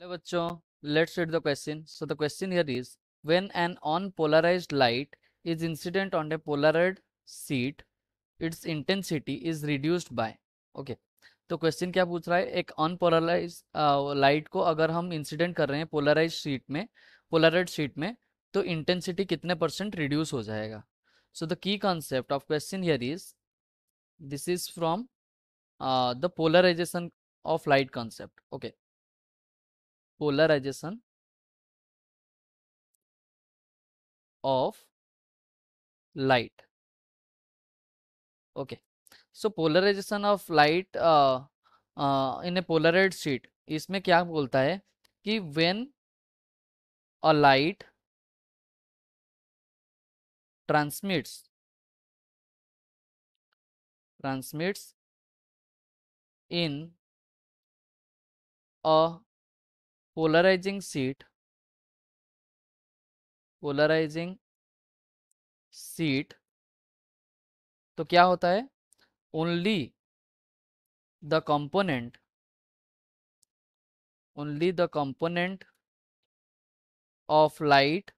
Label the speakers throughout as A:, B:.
A: Hello बच्चों let's read the question so the question here is when an unpolarized light is incident on a polaroid sheet its intensity is reduced by okay तो question क्या पूछ रहा है एक unpolarise light को अगर हम इंसिडेंट कर रहे हैं पोलराइज सीट में पोलराइड सीट में तो इंटेंसिटी कितने परसेंट रिड्यूस हो जाएगा so the key concept of question here is this is from the polarization of light concept okay
B: polarization
A: of light okay so polarization of light uh, uh, in a polaroid sheet इसमें क्या बोलता है कि when a light
B: transmits transmits in a polarizing sheet polarizing sheet तो क्या होता है only the component only the component of light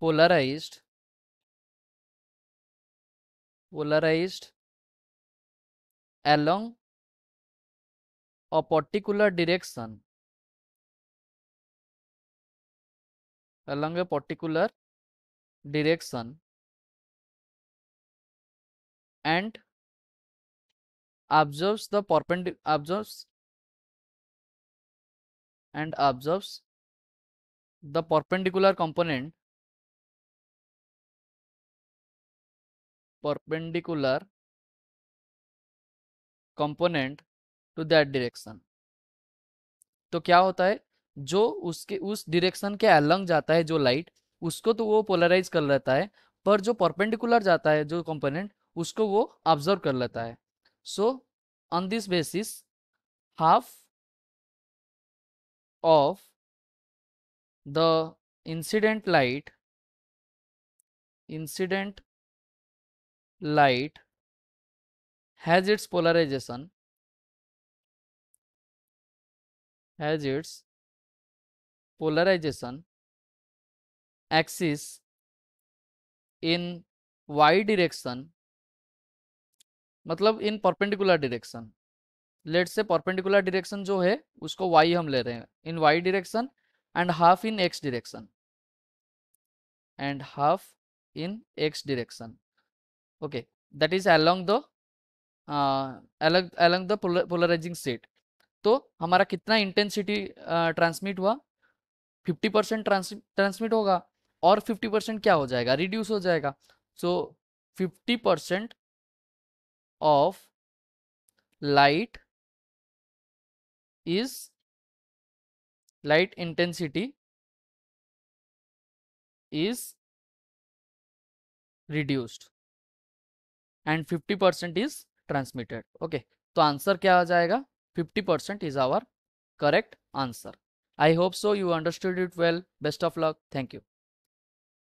B: polarize polarize along a particular direction along a particular direction and observes the perpendicular observes and observes the perpendicular component perpendicular
A: component to that direction तो क्या होता है जो उसके उस direction के अलंग जाता है जो लाइट उसको तो वो पोलराइज कर लेता है पर जो परपेंडिकुलर जाता है जो कंपोनेंट उसको वो ऑब्जर्व कर लेता है so on this basis half of the incident
B: light incident light has its polarization has its polarization
A: axis in y direction मतलब in perpendicular direction let say perpendicular direction जो है उसको y हम ले रहे हैं in y direction and half in x direction and half in x direction okay that is along the along the polarizing set तो हमारा कितना इंटेंसिटी ट्रांसमिट हुआ 50 परसेंट ट्रांसमिट होगा और 50 परसेंट क्या हो जाएगा रिड्यूस हो जाएगा so fifty percent of light
B: is light intensity
A: is reduced and 50% is transmitted okay तो आंसर क्या हो जाएगा 50% is our correct answer. I hope so you understood it well. Best of luck. Thank you.